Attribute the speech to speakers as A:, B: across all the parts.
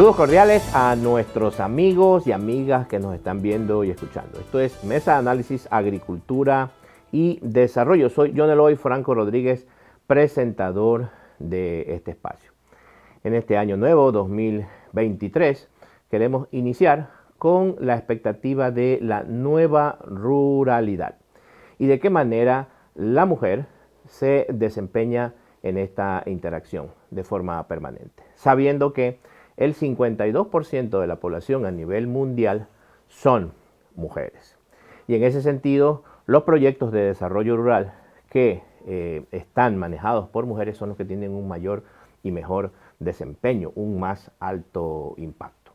A: Saludos cordiales a nuestros amigos y amigas que nos están viendo y escuchando. Esto es Mesa de Análisis Agricultura y Desarrollo. Soy John Eloy Franco Rodríguez, presentador de este espacio. En este año nuevo, 2023, queremos iniciar con la expectativa de la nueva ruralidad y de qué manera la mujer se desempeña en esta interacción de forma permanente, sabiendo que el 52% de la población a nivel mundial son mujeres. Y en ese sentido, los proyectos de desarrollo rural que eh, están manejados por mujeres son los que tienen un mayor y mejor desempeño, un más alto impacto.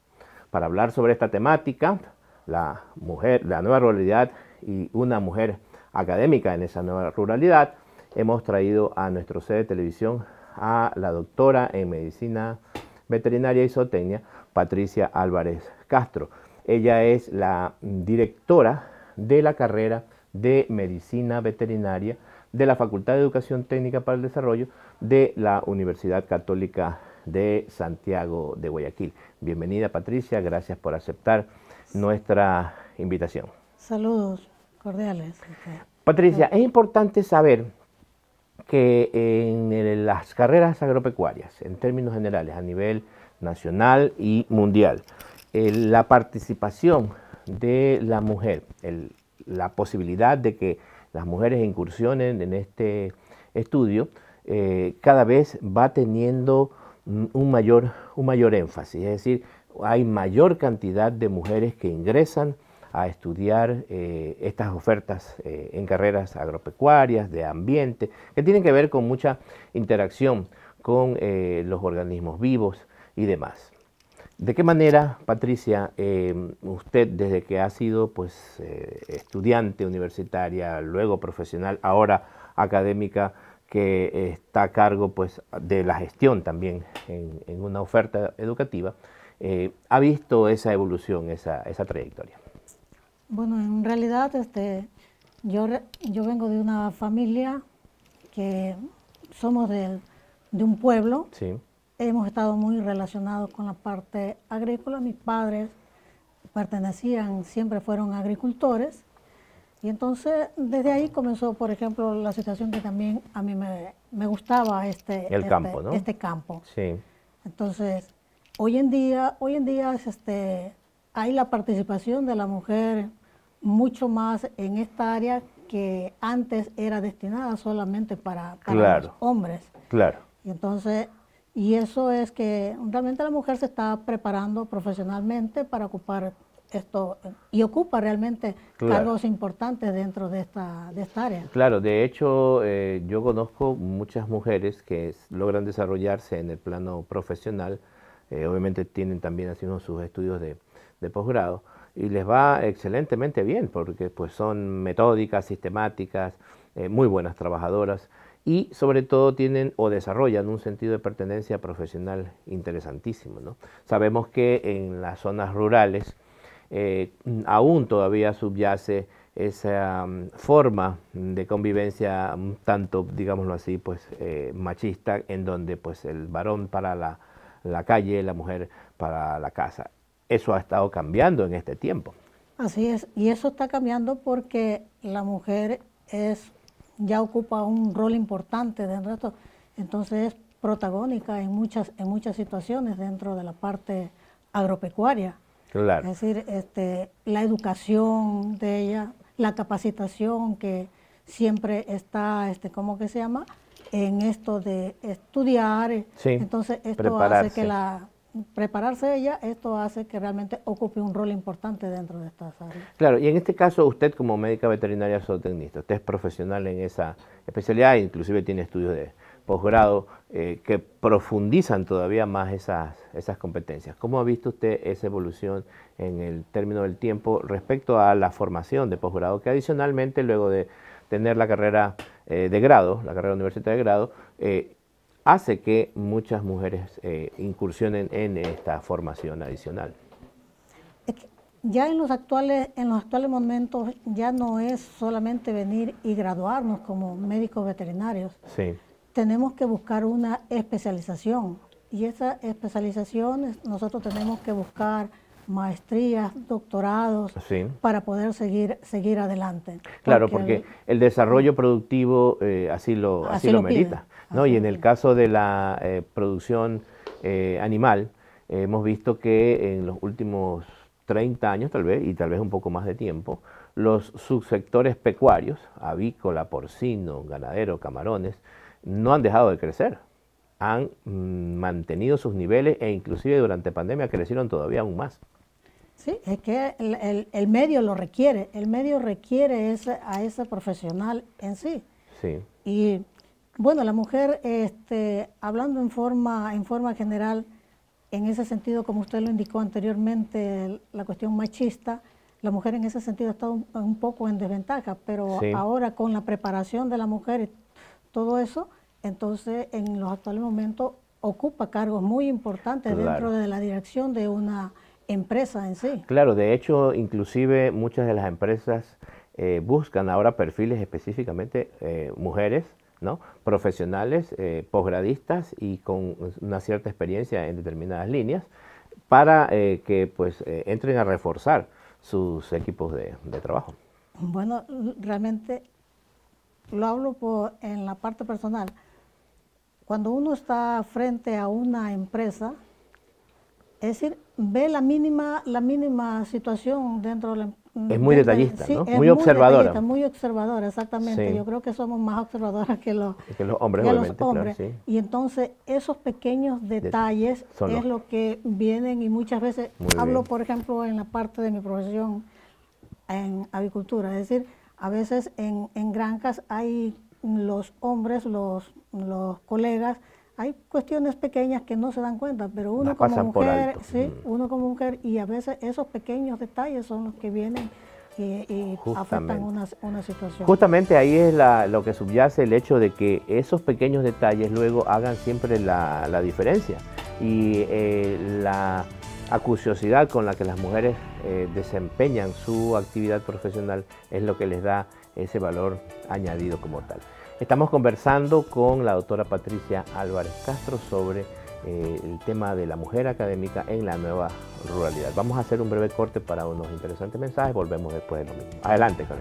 A: Para hablar sobre esta temática, la mujer, la nueva ruralidad y una mujer académica en esa nueva ruralidad, hemos traído a nuestro sede de televisión a la doctora en medicina Veterinaria y Zootecnia, Patricia Álvarez Castro. Ella es la directora de la carrera de Medicina Veterinaria de la Facultad de Educación Técnica para el Desarrollo de la Universidad Católica de Santiago de Guayaquil. Bienvenida Patricia, gracias por aceptar nuestra invitación.
B: Saludos cordiales.
A: Patricia, es importante saber que en las carreras agropecuarias, en términos generales, a nivel nacional y mundial, la participación de la mujer, la posibilidad de que las mujeres incursionen en este estudio, eh, cada vez va teniendo un mayor, un mayor énfasis, es decir, hay mayor cantidad de mujeres que ingresan a estudiar eh, estas ofertas eh, en carreras agropecuarias, de ambiente, que tienen que ver con mucha interacción con eh, los organismos vivos y demás. ¿De qué manera, Patricia, usted desde que ha sido pues, estudiante universitaria, luego profesional, ahora académica, que está a cargo pues, de la gestión también en, una oferta educativa, ha visto esa evolución, esa trayectoria?
B: Bueno, en realidad este, yo, yo vengo de una familia que somos de, un pueblo. Sí. Hemos estado muy relacionados con la parte agrícola. Mis padres pertenecían, siempre fueron agricultores. Y entonces desde ahí comenzó, por ejemplo, la situación que también a mí me, gustaba este, El este, campo, ¿no? este campo. Sí. Entonces, hoy en día, hoy en día es este, hay la participación de la mujer mucho más en esta área que antes era destinada solamente para, hombres. Claro. Y entonces, y eso es que realmente la mujer se está preparando profesionalmente para ocupar esto y ocupa realmente cargos importantes dentro de esta, de esta área.
A: Claro, de hecho eh, yo conozco muchas mujeres que logran desarrollarse en el plano profesional, eh, obviamente tienen también haciendo sus estudios de de posgrado y les va excelentemente bien porque pues son metódicas, sistemáticas, eh, muy buenas trabajadoras y sobre todo tienen o desarrollan un sentido de pertenencia profesional interesantísimo. ¿no? Sabemos que en las zonas rurales eh, aún todavía subyace esa mm, forma de convivencia mm, tanto, digámoslo así, pues eh, machista, en donde pues el varón para la, la calle, la mujer para la casa eso ha estado cambiando en este tiempo.
B: Así es, y eso está cambiando porque la mujer es ya ocupa un rol importante dentro de esto, entonces es protagónica en muchas en muchas situaciones dentro de la parte agropecuaria. Claro. Es decir, este, la educación de ella, la capacitación que siempre está, este, ¿cómo que se llama? En esto de estudiar. Sí, entonces esto hace que la prepararse ella, esto hace que realmente ocupe un rol importante dentro de estas áreas.
A: Claro, y en este caso usted como médica veterinaria zootecnista, usted es profesional en esa especialidad, inclusive tiene estudios de posgrado eh, que profundizan todavía más esas, esas competencias. ¿Cómo ha visto usted esa evolución en el término del tiempo respecto a la formación de posgrado, que adicionalmente luego de tener la carrera eh, de grado, la carrera universitaria de grado, eh, hace que muchas mujeres eh, incursionen en esta formación adicional.
B: Ya en los actuales, en los actuales momentos ya no es solamente venir y graduarnos como médicos veterinarios. Sí. Tenemos que buscar una especialización y esa especialización nosotros tenemos que buscar maestrías, doctorados, para poder seguir, seguir adelante. Claro, porque,
A: el, desarrollo productivo eh, así lo, así, lo, lo y en el caso de la eh, producción eh, animal, hemos visto que en los últimos 30 años tal vez, y tal vez un poco más de tiempo, los subsectores pecuarios, avícola, porcino, ganadero, camarones, no han dejado de crecer. Han mm, mantenido sus niveles e inclusive durante pandemia crecieron todavía aún más.
B: Sí, es que el, medio lo requiere, el medio requiere ese, a ese profesional en sí. Sí. Y bueno, la mujer, este, hablando en forma, en forma general, en ese sentido, como usted lo indicó anteriormente, la cuestión machista, la mujer en ese sentido ha estado un poco en desventaja, pero ahora con la preparación de la mujer y todo eso, entonces en los actuales momentos ocupa cargos muy importantes dentro de la dirección de una empresa en sí.
A: Claro, de hecho, inclusive muchas de las empresas eh, buscan ahora perfiles específicamente eh, mujeres profesionales, eh, posgradistas y con una cierta experiencia en determinadas líneas para eh, que pues eh, entren a reforzar sus equipos de, trabajo.
B: Bueno, realmente lo hablo en la parte personal. Cuando uno está frente a una empresa, es decir, ve la mínima, la mínima situación dentro de la es muy detallista, ¿no? muy observadora. Muy, observadora, exactamente. Yo creo que somos más observadoras que los,
A: hombres. Que los hombres.
B: Y entonces esos pequeños detalles es lo que vienen y muchas veces hablo, por ejemplo, en la parte de mi profesión en avicultura. Es decir, a veces en, en hay los hombres, los, los colegas, hay cuestiones pequeñas que no se dan cuenta, pero uno como mujer, sí, mm. uno como mujer, y a veces esos pequeños detalles son los que vienen y, afectan una, situación.
A: Justamente ahí es lo que subyace el hecho de que esos pequeños detalles luego hagan siempre la, diferencia. Y eh, la acuciosidad con la que las mujeres eh, desempeñan su actividad profesional es lo que les da ese valor añadido como tal. Estamos conversando con la doctora Patricia Álvarez Castro sobre eh, el tema de la mujer académica en la nueva ruralidad. Vamos a hacer un breve corte para unos interesantes mensajes, volvemos después de lo mismo. Adelante con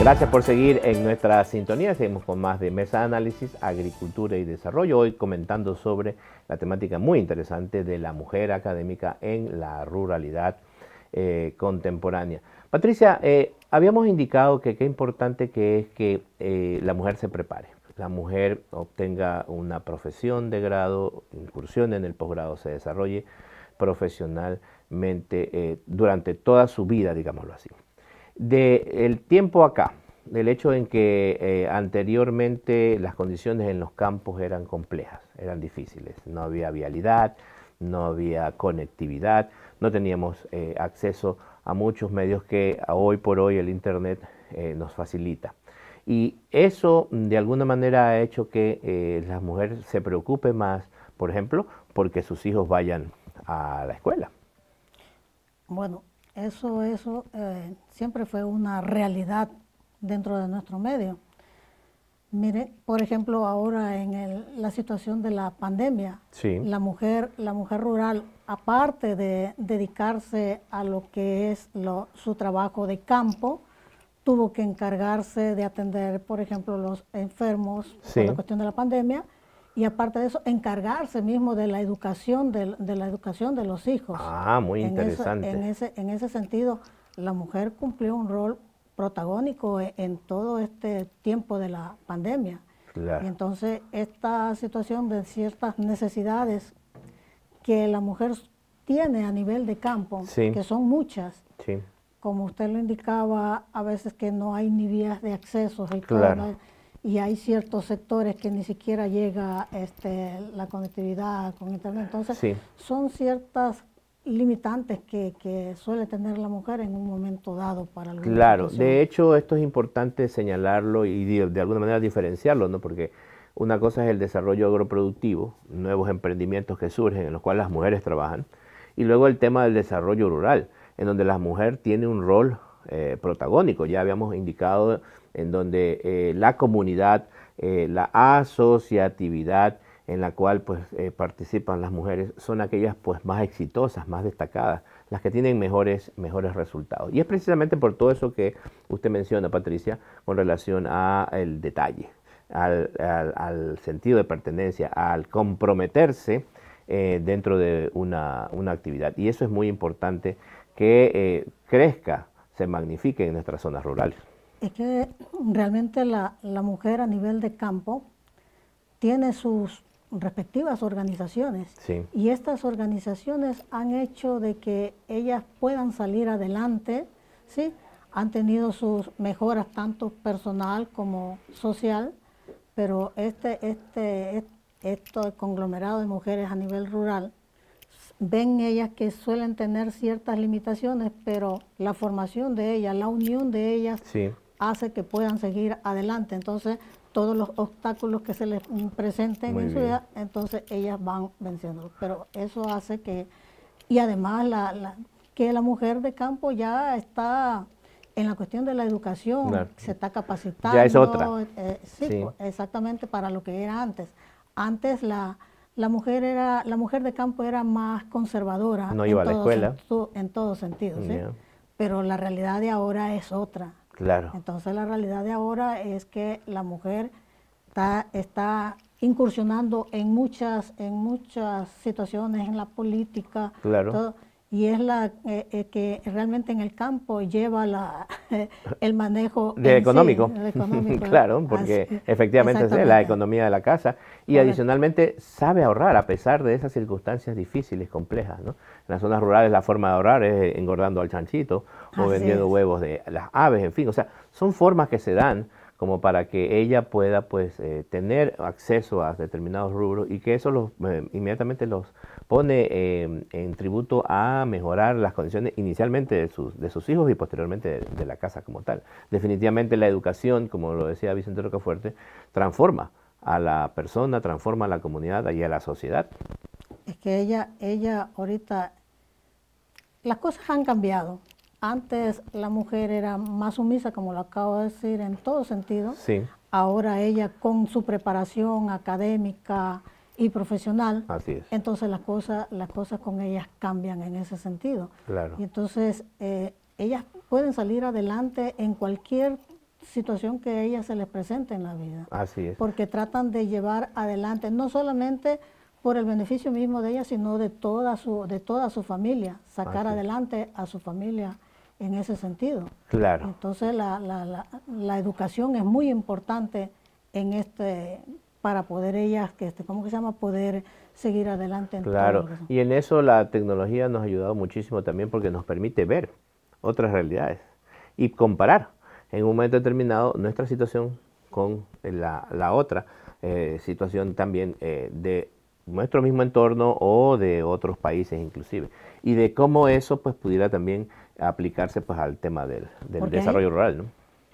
A: Gracias por seguir en nuestra sintonía. Seguimos con más de Mesa de Análisis, Agricultura y Desarrollo. Hoy comentando sobre la temática muy interesante de la mujer académica en la ruralidad eh, contemporánea. Patricia, eh, habíamos indicado que qué importante que es que eh, la mujer se prepare, la mujer obtenga una profesión de grado, incursión en el posgrado, se desarrolle profesionalmente durante toda su vida, digámoslo así del el tiempo acá, del hecho en que eh, anteriormente las condiciones en los campos eran complejas, eran difíciles, no había vialidad, no había conectividad, no teníamos eh, acceso a muchos medios que hoy por hoy el Internet eh, nos facilita. Y eso de alguna manera ha hecho que las mujeres se preocupen más, por ejemplo, porque sus hijos vayan a la escuela.
B: Bueno, eso, eso eh, siempre fue una realidad dentro de nuestro medio. Mire, por ejemplo, ahora en la situación de la pandemia, la, mujer, la mujer rural, aparte de dedicarse a lo que es su trabajo de campo, tuvo que encargarse de atender, por ejemplo, los enfermos por la cuestión de la pandemia y aparte de eso, encargarse mismo de la educación de, la educación de los hijos. Ah, muy interesante. En, ese, en ese sentido, la mujer cumplió un rol protagónico e, en, todo este tiempo de la pandemia. Claro. entonces, esta situación de ciertas necesidades que la mujer tiene a nivel de campo, que son muchas, sí. como usted lo indicaba, a veces que no hay ni vías de acceso. claro y hay ciertos sectores que ni siquiera llega este, la conectividad con Internet. Entonces, son ciertas limitantes que, suele tener la mujer en un momento dado para Claro, de
A: hecho esto es importante señalarlo y de, alguna manera diferenciarlo, ¿no? porque una cosa es el desarrollo agroproductivo, nuevos emprendimientos que surgen en los cuales las mujeres trabajan, y luego el tema del desarrollo rural, en donde la mujer tiene un rol eh, protagónico. Ya habíamos indicado en donde eh, la comunidad, eh, la asociatividad en la cual pues, eh, participan las mujeres son aquellas pues, más exitosas, más destacadas, las que tienen mejores, mejores resultados. Y es precisamente por todo eso que usted menciona, Patricia, con relación al detalle, al, sentido de pertenencia, al comprometerse dentro de una, una, actividad. Y eso es muy importante que crezca, se magnifique en nuestras zonas rurales
B: es que realmente la, mujer a nivel de campo tiene sus respectivas organizaciones y estas organizaciones han hecho de que ellas puedan salir adelante, ¿sí? han tenido sus mejoras tanto personal como social, pero este, este, este conglomerado de mujeres a nivel rural ven ellas que suelen tener ciertas limitaciones, pero la formación de ellas, la unión de ellas hace que puedan seguir adelante. Entonces, todos los obstáculos que se les presenten en su vida, entonces ellas van venciéndolos. Pero eso hace que, y además la, que la mujer de campo ya está en la cuestión de la educación, se está capacitando. Ya es otra. Eh, eh, sí, pues, exactamente para lo que era antes. Antes la, la mujer era la mujer de campo era más conservadora no iba a la escuela en todo sentido, ¿sí? pero la realidad de ahora es otra entonces la realidad de ahora es que la mujer está, incursionando en muchas, en muchas situaciones, en la política, y es la eh, eh, que realmente en el campo lleva la, el manejo económico. claro, porque efectivamente es la
A: economía de la casa y adicionalmente sabe ahorrar a pesar de esas circunstancias difíciles, complejas. ¿no? En las zonas rurales la forma de ahorrar es engordando al chanchito o vendiendo huevos de las aves, en fin, o sea, son formas que se dan como para que ella pueda pues eh, tener acceso a determinados rubros y que eso los, eh, inmediatamente los pone em, en tributo a mejorar las condiciones inicialmente de sus, de sus hijos y posteriormente de, la casa como tal. Definitivamente la educación, como lo decía Vicente Rocafuerte, transforma a la persona, transforma a la comunidad y a la sociedad.
B: Es que ella, ella ahorita, las cosas han cambiado. Antes la mujer era más sumisa, como lo acabo de decir, en todo sentido. Sí. Ahora ella con su preparación académica y profesional, Así es. entonces las cosas, las cosas con ellas cambian en ese sentido. Claro. Y entonces eh, ellas pueden salir adelante en cualquier situación que ellas se les presente en la vida.
A: Así es. Porque
B: tratan de llevar adelante, no solamente por el beneficio mismo de ellas, sino de toda su, de toda su familia, sacar adelante a su familia en ese sentido. Claro. Entonces la, la, la, la educación es muy importante en este para poder ellas, que este, ¿cómo que se llama? Poder seguir adelante. En claro,
A: y en eso la tecnología nos ha ayudado muchísimo también porque nos permite ver otras realidades y comparar en un momento determinado nuestra situación con eh, la, la otra eh, situación también eh, de nuestro mismo entorno o de otros países inclusive y de cómo eso pues pudiera también aplicarse pues al tema del, desarrollo rural, ¿no?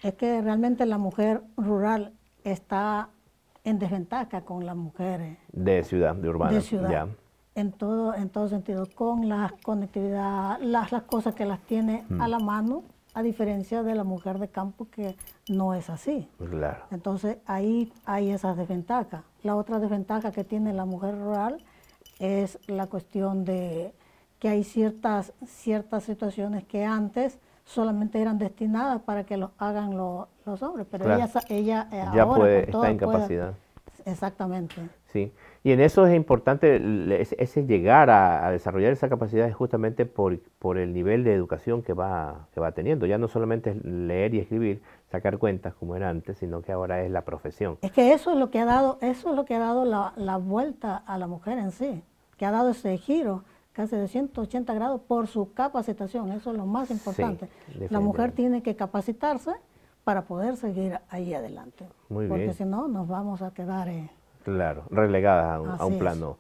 B: Es que realmente la mujer rural está en desventaja con las mujeres.
A: De ciudad, de urbana.
B: En todo, en sentido, con las conectividad, las, las cosas que las tiene mm. a la mano, a diferencia de la mujer de campo que no es así. Pues, claro. Entonces ahí hay esas desventajas. La otra desventaja que tiene la mujer rural es la cuestión de que hay ciertas, ciertas situaciones que antes solamente eran destinadas para que los hagan los hombres, pero ella, ella eh, ahora puede, está en capacidad. exactamente.
A: Sí, y en eso es importante ese, llegar a, desarrollar esa capacidad justamente por, por el nivel de educación que va, que va teniendo. Ya no solamente es leer y escribir, sacar cuentas como era antes, sino que ahora es la profesión. Es
B: que eso es lo que ha dado, eso es lo que ha dado la, la vuelta a la mujer en sí, que ha dado ese giro casi de 180 grados por su capacitación. Eso es lo más importante. la mujer tiene que capacitarse para poder seguir ahí adelante. Muy porque si no, nos vamos a quedar... Eh,
A: claro, relegadas a un, plano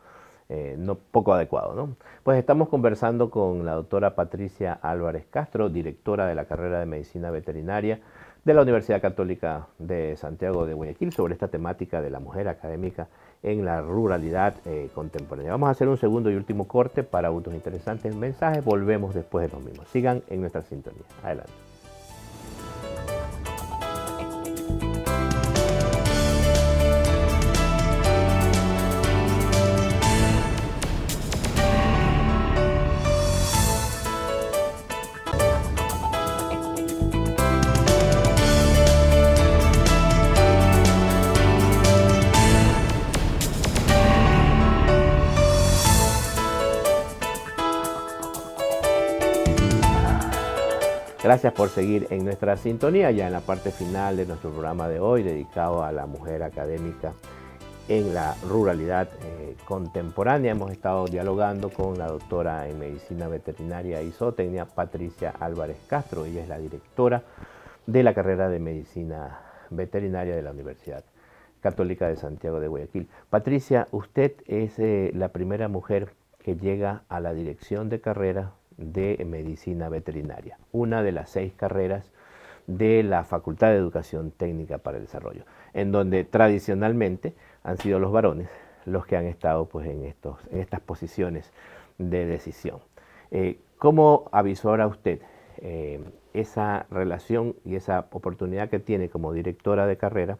A: eh, no, poco adecuado. ¿no? Pues estamos conversando con la doctora Patricia Álvarez Castro, directora de la carrera de Medicina Veterinaria de la Universidad Católica de Santiago de Guayaquil sobre esta temática de la mujer académica en la ruralidad eh, contemporánea. Vamos a hacer un segundo y último corte para otros interesantes mensajes. Volvemos después de los mismos. Sigan en nuestra sintonía. Adelante. Gracias por seguir en nuestra sintonía ya en la parte final de nuestro programa de hoy dedicado a la mujer académica en la ruralidad eh, contemporánea. Hemos estado dialogando con la doctora en medicina veterinaria y zootecnia Patricia Álvarez Castro. Ella es la directora de la carrera de medicina veterinaria de la Universidad Católica de Santiago de Guayaquil. Patricia, usted es eh, la primera mujer que llega a la dirección de carrera de Medicina Veterinaria, una de las seis carreras de la Facultad de Educación Técnica para el Desarrollo, en donde tradicionalmente han sido los varones los que han estado pues, en, estos, estas posiciones de decisión. Eh, ¿Cómo avisora usted eh, esa relación y esa oportunidad que tiene como directora de carrera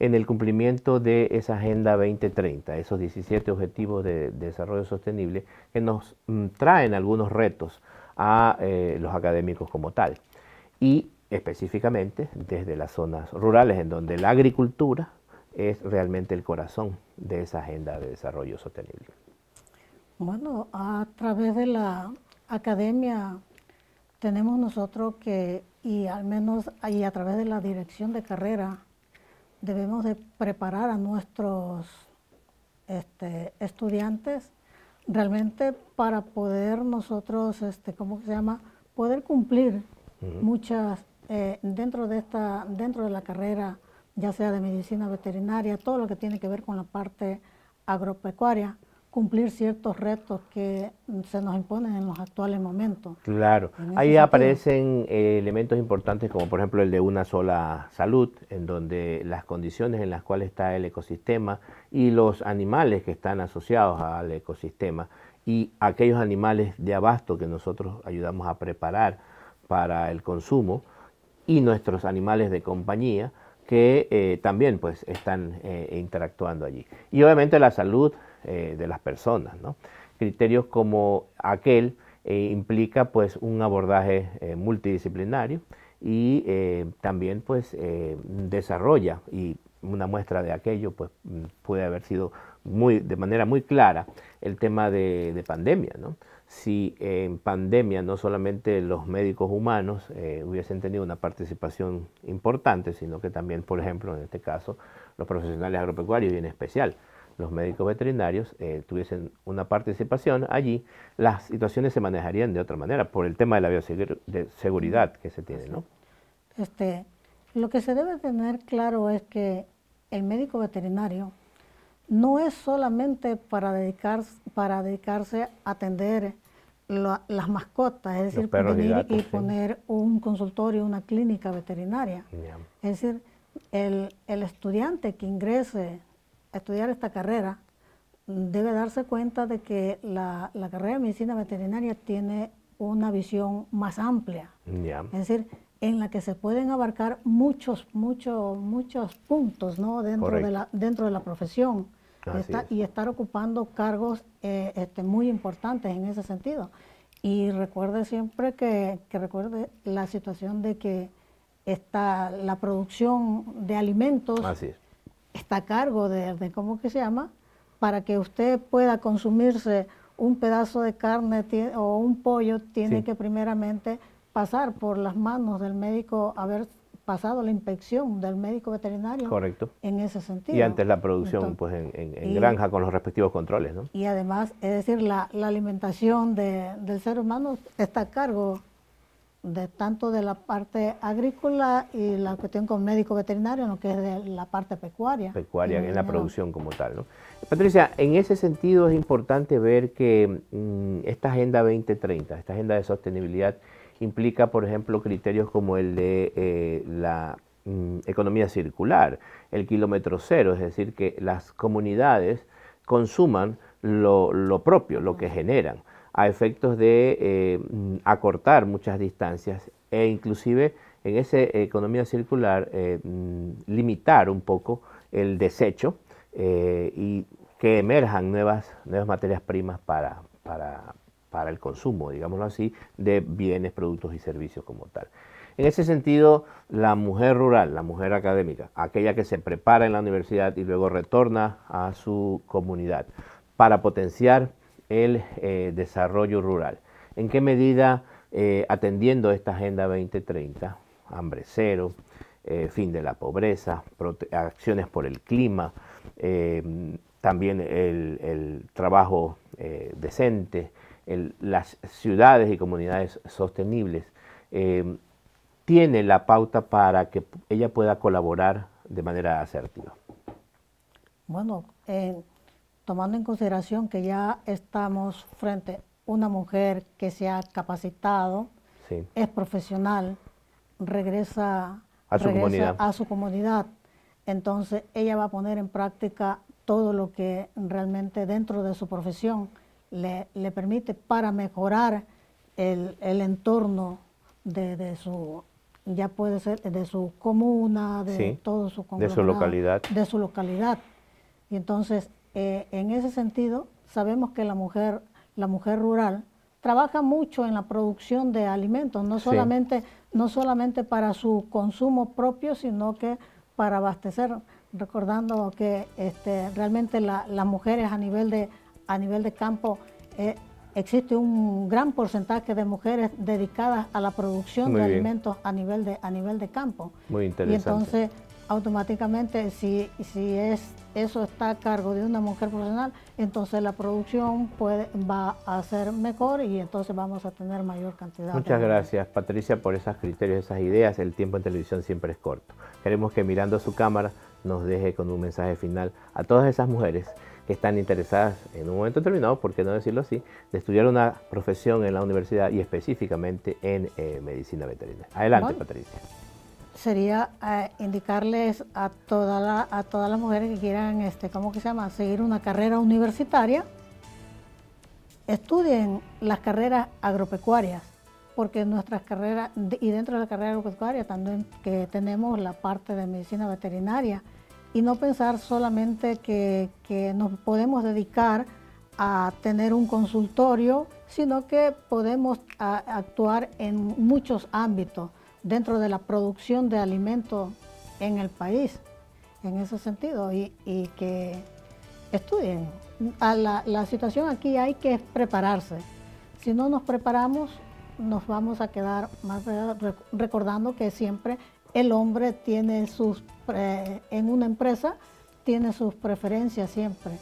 A: en el cumplimiento de esa Agenda 2030, esos 17 Objetivos de, Desarrollo Sostenible que nos mm, traen algunos retos a eh, los académicos como tal. Y específicamente desde las zonas rurales, en donde la agricultura es realmente el corazón de esa Agenda de Desarrollo Sostenible.
B: Bueno, a través de la academia tenemos nosotros que, y al menos ahí a través de la dirección de carrera, debemos de preparar a nuestros este, estudiantes realmente para poder nosotros, este, ¿cómo se llama? Poder cumplir muchas, eh, dentro, de esta, dentro de la carrera, ya sea de medicina veterinaria, todo lo que tiene que ver con la parte agropecuaria, cumplir ciertos retos que se nos imponen en los actuales momentos. Claro, ahí aparecen
A: eh, elementos importantes como por ejemplo el de una sola salud, en donde las condiciones en las cuales está el ecosistema y los animales que están asociados al ecosistema y aquellos animales de abasto que nosotros ayudamos a preparar para el consumo y nuestros animales de compañía que eh, también pues están eh, interactuando allí. Y obviamente la salud eh, de las personas. Criterios como aquel eh, implica pues un abordaje eh, multidisciplinario y también pues desarrolla y una muestra de aquello pues puede haber sido muy, de manera muy clara el tema de, pandemia. Si en pandemia no solamente los médicos humanos hubiesen tenido una participación importante, sino que también, por ejemplo, en este caso, los profesionales agropecuarios y en especial los médicos veterinarios eh, tuviesen una participación allí, las situaciones se manejarían de otra manera por el tema de la bioseguridad que se tiene, ¿no?
B: Este, lo que se debe tener claro es que el médico veterinario no es solamente para, dedicar, para dedicarse a atender las mascotas, es decir, venir y poner un consultorio, una clínica veterinaria. Es decir, el, el estudiante que ingrese estudiar esta carrera debe darse cuenta de que la, carrera de medicina veterinaria tiene una visión más amplia. Es decir, en la que se pueden abarcar muchos, muchos, muchos puntos ¿no? dentro, de la, dentro de la profesión y estar ocupando cargos eh, este, muy importantes en ese sentido. Y recuerde siempre que, que, recuerde la situación de que está la producción de alimentos está a cargo de, ¿cómo que se llama? Para que usted pueda consumirse un pedazo de carne o un pollo, tiene que primeramente pasar por las manos del médico, haber pasado la inspección del médico veterinario. Correcto. En ese sentido. Y antes la producción
A: pues en, granja con los respectivos controles, ¿no?
B: Y además, es decir, la, alimentación del ser humano está a cargo de tanto de la parte agrícola y la cuestión con médico veterinario, lo que es de la parte pecuaria. Pecuaria, en la producción
A: como tal. Patricia, en ese sentido es importante ver que mm, esta Agenda 2030, esta Agenda de Sostenibilidad, implica, por ejemplo, criterios como el de eh, la mm, economía circular, el kilómetro cero, es decir, que las comunidades consuman lo propio, lo que generan a efectos de eh, mm, acortar muchas distancias e inclusive en esa economía circular eh, mm, limitar un poco el desecho eh, y que emerjan nuevas, nuevas materias primas para, para, para el consumo, digámoslo así, de bienes, productos y servicios como tal. En ese sentido, la mujer rural, la mujer académica, aquella que se prepara en la universidad y luego retorna a su comunidad para potenciar el eh, desarrollo rural. ¿En qué medida eh, atendiendo esta Agenda 2030, hambre cero, eh, fin de la pobreza, acciones por el clima, eh, también el, trabajo decente, el, las ciudades y comunidades sostenibles, tiene la pauta para que ella pueda colaborar de manera asertiva?
B: Bueno, eh, tomando en consideración que ya estamos frente a una mujer que se ha capacitado, es profesional, regresa, a su, comunidad. entonces ella va a poner en práctica todo lo que realmente dentro de su profesión le, permite para mejorar el, entorno de, su, ya puede ser de su comuna, de todo su de su localidad. De su localidad. Y entonces eh, en ese sentido, sabemos que la mujer, la mujer rural trabaja mucho en la producción de alimentos, no solamente, no solamente para su consumo propio, sino que para abastecer, recordando que este, realmente las mujeres a nivel de, a nivel de campo eh, existe un gran porcentaje de mujeres dedicadas a la producción de alimentos a nivel de, a nivel de campo.
A: Muy interesante. entonces
B: automáticamente si, si es, eso está a cargo de una mujer profesional, entonces la producción puede, va a ser mejor y entonces vamos a tener mayor cantidad. Muchas gracias
A: Patricia por esos criterios, esas ideas. El tiempo en televisión siempre es corto. Queremos que mirando a su cámara nos deje con un mensaje final a todas esas mujeres que están interesadas en un momento determinado, por qué no decirlo así, de estudiar una profesión en la universidad y específicamente en eh, medicina veterinaria. Adelante, Patricia
B: sería eh, indicarles a, toda todas las mujeres que quieran, este, ¿cómo que se llama?, seguir una carrera universitaria, estudien las carreras agropecuarias, porque nuestras carreras, y dentro de la carrera agropecuaria también que tenemos la parte de medicina veterinaria, y no pensar solamente que, nos podemos dedicar a tener un consultorio, sino que podemos actuar en muchos ámbitos dentro de la producción de alimentos en el país, en ese sentido, y, que estudien. la, situación aquí hay que prepararse. Si no nos preparamos, nos vamos a quedar más recordando que siempre el hombre tiene sus, en una empresa, tiene sus preferencias siempre.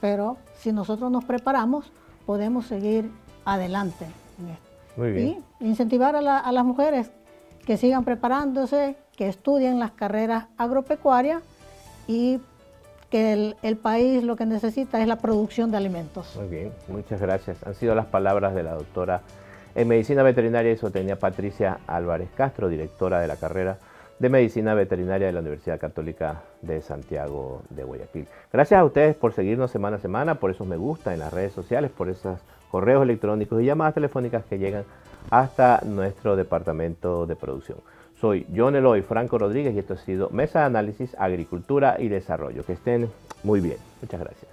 B: Pero si nosotros nos preparamos, podemos seguir adelante en esto. Muy bien. Y incentivar a las mujeres que sigan preparándose, que estudien las carreras agropecuarias y que el, país lo que necesita es la producción de alimentos.
A: Muy bien, muchas gracias. Han sido las palabras de la doctora en Medicina Veterinaria y tenía Patricia Álvarez Castro, directora de la carrera de Medicina Veterinaria de la Universidad Católica de Santiago de Guayaquil. Gracias a ustedes por seguirnos semana a semana, por esos me gusta en las redes sociales, por esos correos electrónicos y llamadas telefónicas que llegan hasta nuestro departamento de producción. Soy John Eloy Franco Rodríguez y esto ha sido Mesa de Análisis, Agricultura y Desarrollo. Que estén muy bien. Muchas gracias.